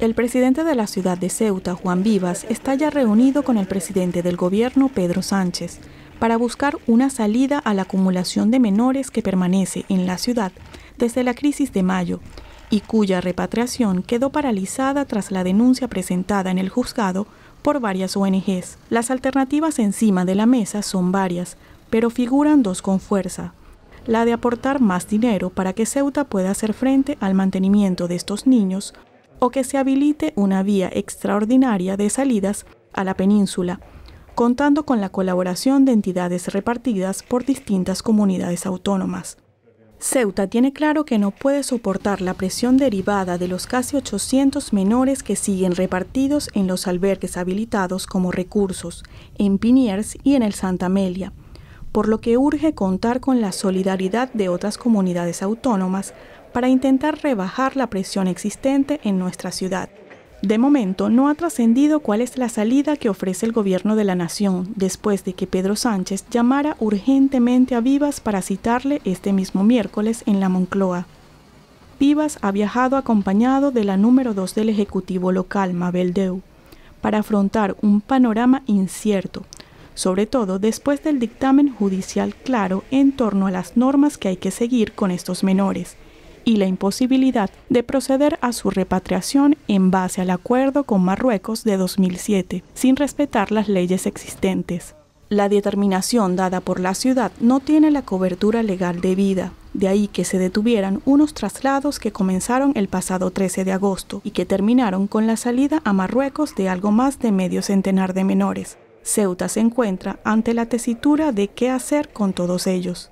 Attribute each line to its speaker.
Speaker 1: El presidente de la ciudad de Ceuta, Juan Vivas, está ya reunido con el presidente del gobierno, Pedro Sánchez, para buscar una salida a la acumulación de menores que permanece en la ciudad desde la crisis de mayo y cuya repatriación quedó paralizada tras la denuncia presentada en el juzgado por varias ONGs. Las alternativas encima de la mesa son varias, pero figuran dos con fuerza. La de aportar más dinero para que Ceuta pueda hacer frente al mantenimiento de estos niños o que se habilite una vía extraordinaria de salidas a la península, contando con la colaboración de entidades repartidas por distintas comunidades autónomas. Ceuta tiene claro que no puede soportar la presión derivada de los casi 800 menores que siguen repartidos en los albergues habilitados como recursos, en Piniers y en el Santa Amelia, por lo que urge contar con la solidaridad de otras comunidades autónomas para intentar rebajar la presión existente en nuestra ciudad. De momento no ha trascendido cuál es la salida que ofrece el gobierno de la nación después de que Pedro Sánchez llamara urgentemente a Vivas para citarle este mismo miércoles en la Moncloa. Vivas ha viajado acompañado de la número 2 del Ejecutivo local, Mabel Deu, para afrontar un panorama incierto, sobre todo después del dictamen judicial claro en torno a las normas que hay que seguir con estos menores y la imposibilidad de proceder a su repatriación en base al acuerdo con Marruecos de 2007, sin respetar las leyes existentes. La determinación dada por la ciudad no tiene la cobertura legal debida, de ahí que se detuvieran unos traslados que comenzaron el pasado 13 de agosto y que terminaron con la salida a Marruecos de algo más de medio centenar de menores. Ceuta se encuentra ante la tesitura de qué hacer con todos ellos.